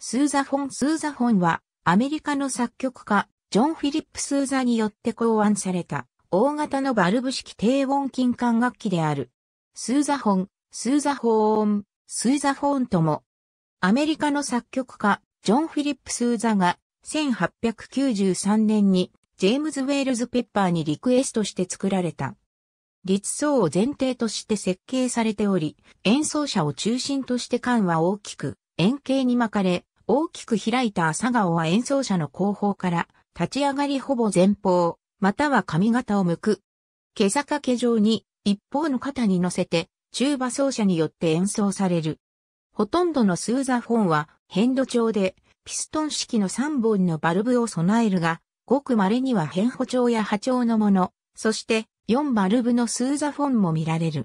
スーザフォン・スーザフォンは、アメリカの作曲家、ジョン・フィリップ・スーザによって考案された、大型のバルブ式低音金管楽器である。スーザフォン、スーザフォーン、スーザフォーンとも。アメリカの作曲家、ジョン・フィリップ・スーザが、1893年に、ジェームズ・ウェールズ・ペッパーにリクエストして作られた。立奏を前提として設計されており、演奏者を中心として間は大きく、円形に巻かれ、大きく開いた朝顔は演奏者の後方から、立ち上がりほぼ前方、または髪型を向く。毛坂掛状に、一方の肩に乗せて、中馬奏者によって演奏される。ほとんどのスーザフォンは、変度調で、ピストン式の3本のバルブを備えるが、ごく稀には変歩調や波調のもの、そして4バルブのスーザフォンも見られる。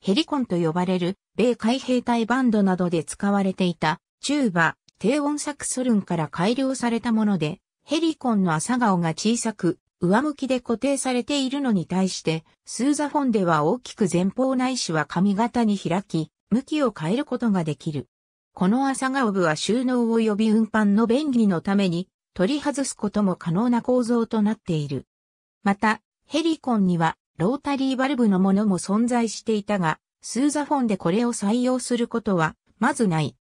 ヘリコンと呼ばれる米海兵隊バンドなどで使われていたチューバ、低音サクソルンから改良されたもので、ヘリコンの朝顔が小さく、上向きで固定されているのに対して、スーザフォンでは大きく前方内視は髪型に開き、向きを変えることができる。この朝顔部は収納及び運搬の便利のために、取り外すことも可能な構造となっている。また、ヘリコンには、ロータリーバルブのものも存在していたが、スーザフォンでこれを採用することは、まずない。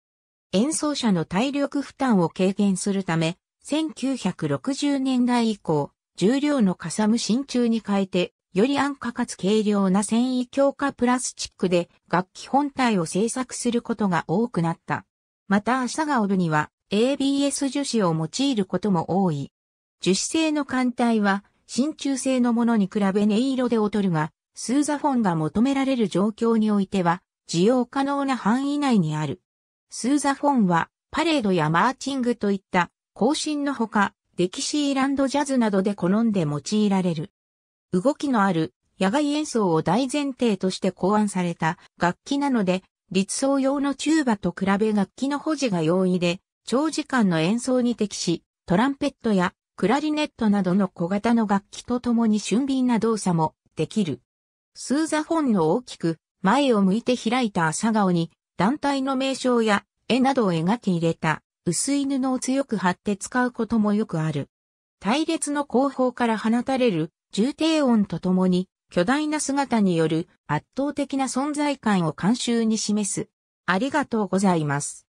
演奏者の体力負担を軽減するため、1960年代以降、重量のかさむ真鍮に変えて、より安価かつ軽量な繊維強化プラスチックで楽器本体を製作することが多くなった。また、ア顔ャガオには ABS 樹脂を用いることも多い。樹脂製の艦隊は、真鍮製のものに比べ音色で劣るが、スーザフォンが求められる状況においては、需要可能な範囲内にある。スーザフォンは、パレードやマーチングといった、行進のほか、デキシーランドジャズなどで好んで用いられる。動きのある、野外演奏を大前提として考案された楽器なので、立奏用のチューバと比べ楽器の保持が容易で、長時間の演奏に適し、トランペットやクラリネットなどの小型の楽器とともに俊敏な動作もできる。スーザフォンの大きく前を向いて開いた朝顔に団体の名称や絵などを描き入れた薄い布を強く貼って使うこともよくある。隊列の後方から放たれる重低音とともに巨大な姿による圧倒的な存在感を監修に示す。ありがとうございます。